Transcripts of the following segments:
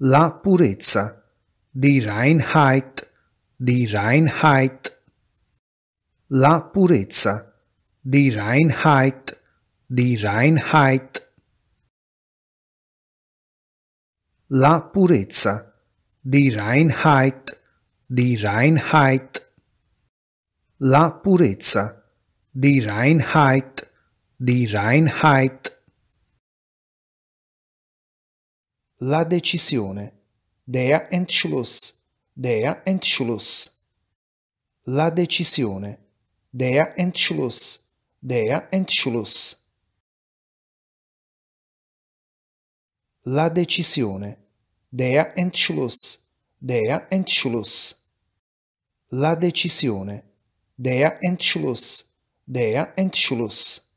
La purezza. di Reinheit. di Reinheit. La purezza. di Reinheit. di Reinheit. La purezza. di Reinheit. di Reinheit. La purezza. di Reinheit. di Reinheit. La decisione. Dea Entschluss. Dea Entschluss. La decisione. Dea Entschluss. Dea Entschluss. La decisione. Dea Entschluss. Dea Entschluss. La decisione. Dea Entschluss. Dea Entschluss.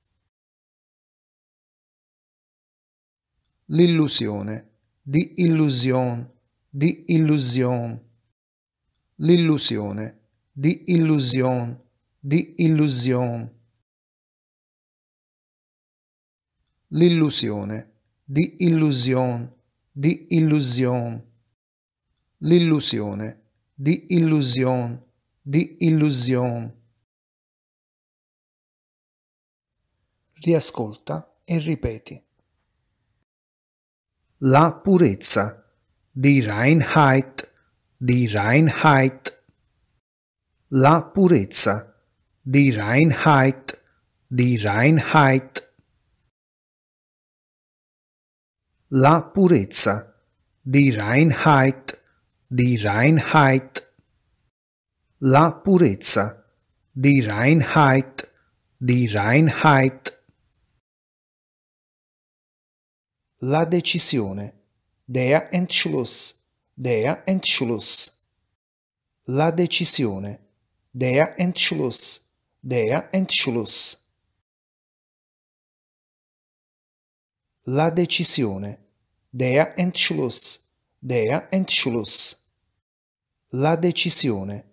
L'illusione di illusion, di illusion. L'illusione, di illusion, di illusion. L'illusione, di illusion, di illusion. L'illusione, di illusion, di illusion. Riascolta e ripeti. La purezza, di Reinheit, di Reinheit. La purezza, di Reinheit, di Reinheit. La purezza, di Reinheit, di Reinheit. La purezza, di Reinheit, di Reinheit. La decisione. Dea Entschluss. Dea Entschluss. La decisione. Dea Entschluss. Dea Entschluss. La decisione. Dea Entschluss. Dea Entschluss. La decisione.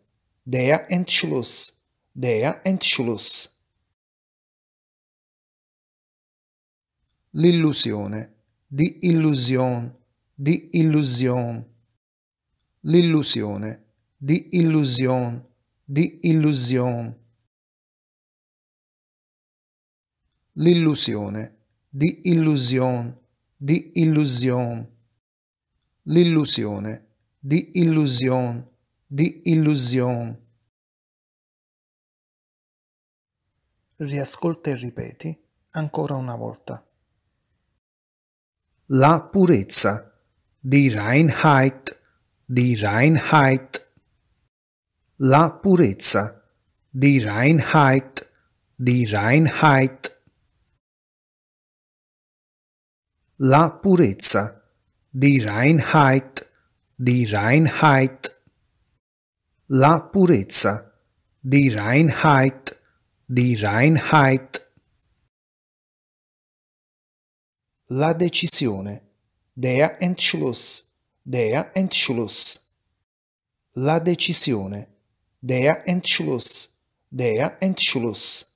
Dea Entschluss. Dea Entschluss. L'illusione di illusion, di illusion. L'illusione, di illusion, di illusion. L'illusione, di illusion, di illusion. L'illusione, di illusion, di illusion. Riascolta e ripeti ancora una volta. La purezza. di Reinheit. di Reinheit. La purezza. di Reinheit. di Reinheit. La purezza. di Reinheit. di Reinheit. La purezza. di Reinheit. di Reinheit. La decisione. Dea Entschluss. Dea Entschluss. La decisione. Dea Entschluss. Dea Entschluss.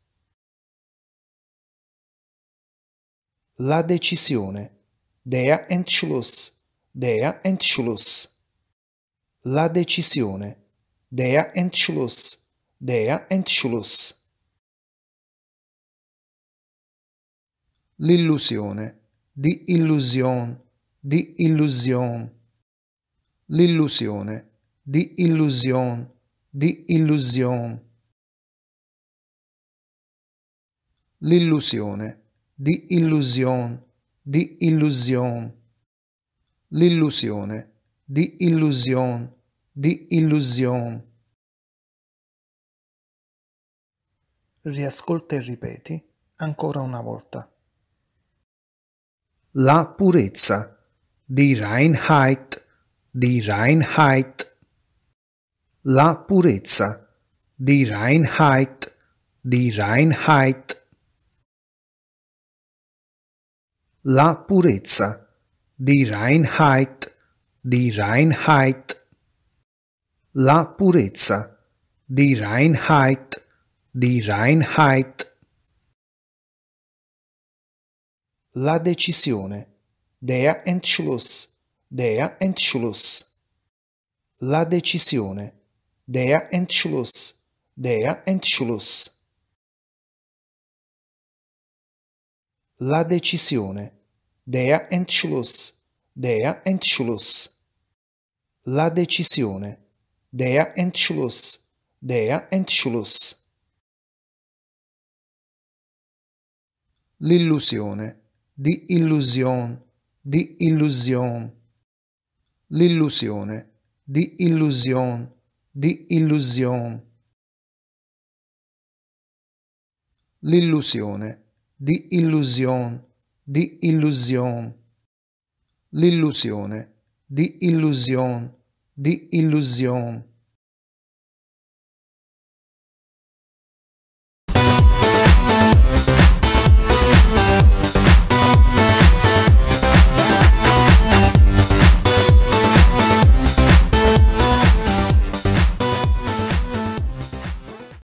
La decisione. Dea Entschluss. Dea Entschluss. La decisione. Dea Entschluss. Dea Entschluss. L'illusione di illusion, di illusion. L'illusione, di illusion, di illusion. L'illusione, di illusion, di illusion. L'illusione, di illusion, di illusion. Riascolta e ripeti ancora una volta. La purezza. di Reinheit. di Reinheit. La purezza. di Reinheit. di Reinheit. La purezza. di Reinheit. di Reinheit. La purezza. di Reinheit. di Reinheit. La decisione. Dea Entschluss. Dea Entschluss. La decisione. Dea Entschluss. Dea Entschluss. La decisione. Dea Entschluss. Dea Entschluss. La decisione. Dea Entschluss. Dea Entschluss. L'illusione di illusione, di illusion. L'illusione, di illusione, di illusione. L'illusione, di illusione, di illusione. L'illusione, di illusione, di illusione.